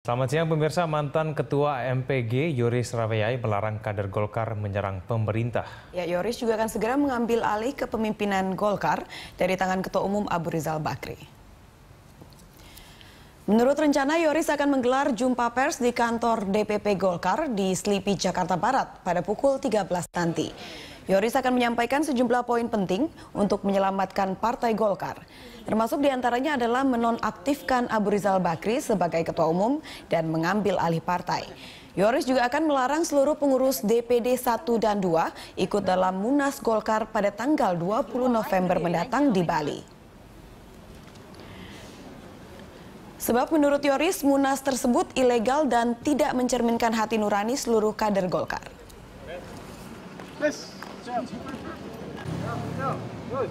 Selamat siang pemirsa, mantan Ketua MPG Yoris Raveyai melarang kader Golkar menyerang pemerintah. Ya, Yoris juga akan segera mengambil alih kepemimpinan Golkar dari tangan Ketua Umum Abu Rizal Bakri. Menurut rencana, Yoris akan menggelar jumpa pers di kantor DPP Golkar di Slipi, Jakarta Barat pada pukul 13 nanti. Yoris akan menyampaikan sejumlah poin penting untuk menyelamatkan Partai Golkar. Termasuk diantaranya adalah menonaktifkan Abu Rizal Bakri sebagai ketua umum dan mengambil alih partai. Yoris juga akan melarang seluruh pengurus DPD 1 dan 2 ikut dalam Munas Golkar pada tanggal 20 November mendatang di Bali. Sebab menurut Yoris, Munas tersebut ilegal dan tidak mencerminkan hati nurani seluruh kader Golkar. Good job. Go, go, good.